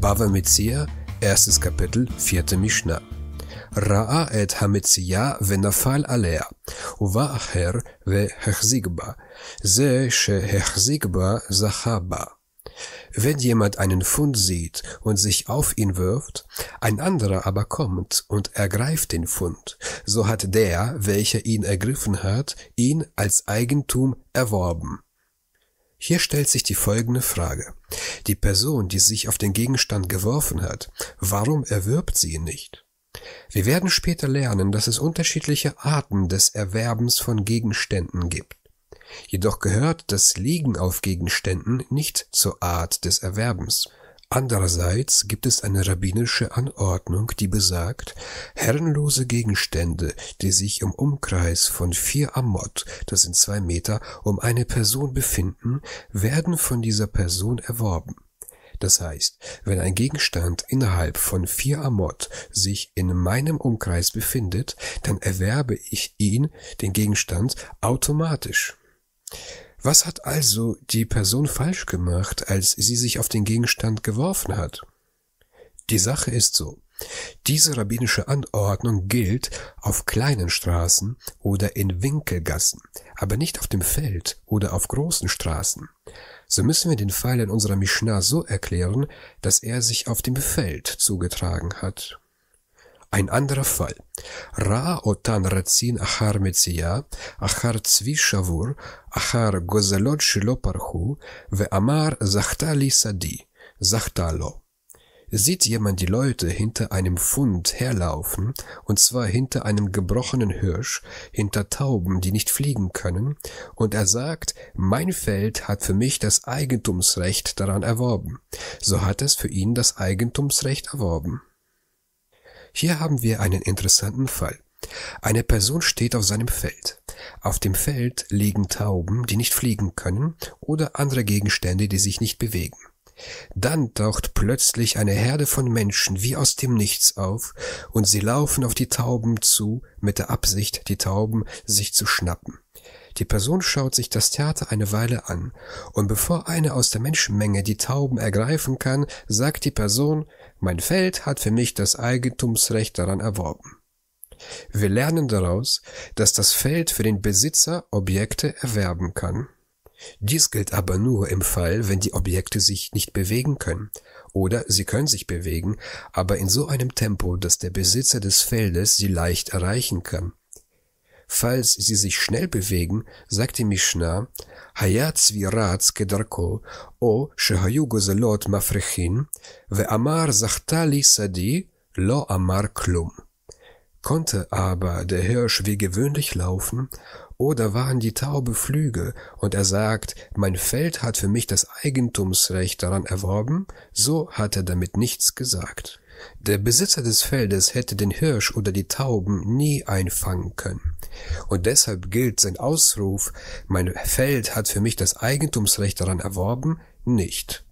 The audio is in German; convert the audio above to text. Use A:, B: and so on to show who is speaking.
A: Bava Metzia, erstes Kapitel, vierte Mishnah. ראה ha-Metzia ונפל עליה, alea, אחר והחזיק בה. זה שהחזיק בה זכה בה. Wenn jemand einen Fund sieht und sich auf ihn wirft, ein anderer aber kommt und ergreift den Fund, so hat der, welcher ihn ergriffen hat, ihn als Eigentum erworben. Hier stellt sich die folgende Frage. Die Person, die sich auf den Gegenstand geworfen hat, warum erwirbt sie ihn nicht? Wir werden später lernen, dass es unterschiedliche Arten des Erwerbens von Gegenständen gibt. Jedoch gehört das Liegen auf Gegenständen nicht zur Art des Erwerbens. Andererseits gibt es eine rabbinische Anordnung, die besagt, herrenlose Gegenstände, die sich im Umkreis von vier Amot, das sind zwei Meter, um eine Person befinden, werden von dieser Person erworben. Das heißt, wenn ein Gegenstand innerhalb von vier Amot sich in meinem Umkreis befindet, dann erwerbe ich ihn, den Gegenstand, automatisch. Was hat also die Person falsch gemacht, als sie sich auf den Gegenstand geworfen hat? Die Sache ist so. Diese rabbinische Anordnung gilt auf kleinen Straßen oder in Winkelgassen, aber nicht auf dem Feld oder auf großen Straßen. So müssen wir den Fall in unserer Mishnah so erklären, dass er sich auf dem Feld zugetragen hat. Ein anderer Fall. Ra otan razin achar metzia, achar tzvi shavur, achar gozelot shelo ve amar zachtali sadi, zachtalo. Sieht jemand die Leute hinter einem Fund herlaufen, und zwar hinter einem gebrochenen Hirsch, hinter Tauben, die nicht fliegen können, und er sagt, mein Feld hat für mich das Eigentumsrecht daran erworben, so hat es für ihn das Eigentumsrecht erworben. Hier haben wir einen interessanten Fall. Eine Person steht auf seinem Feld. Auf dem Feld liegen Tauben, die nicht fliegen können, oder andere Gegenstände, die sich nicht bewegen. Dann taucht plötzlich eine Herde von Menschen wie aus dem Nichts auf, und sie laufen auf die Tauben zu, mit der Absicht, die Tauben sich zu schnappen. Die Person schaut sich das Theater eine Weile an, und bevor eine aus der Menschenmenge die Tauben ergreifen kann, sagt die Person, mein Feld hat für mich das Eigentumsrecht daran erworben. Wir lernen daraus, dass das Feld für den Besitzer Objekte erwerben kann. Dies gilt aber nur im Fall, wenn die Objekte sich nicht bewegen können. Oder sie können sich bewegen, aber in so einem Tempo, dass der Besitzer des Feldes sie leicht erreichen kann. Falls sie sich schnell bewegen, sagt die Mishnah, Hayat Svirats Kedarko, O Shehayugo Zelot Mafrechin, Ve Amar Zachtali Sadi, Lo Amar Klum. Konnte aber der Hirsch wie gewöhnlich laufen oder waren die taube Flügel, und er sagt, mein Feld hat für mich das Eigentumsrecht daran erworben, so hat er damit nichts gesagt. Der Besitzer des Feldes hätte den Hirsch oder die Tauben nie einfangen können. Und deshalb gilt sein Ausruf, mein Feld hat für mich das Eigentumsrecht daran erworben, nicht.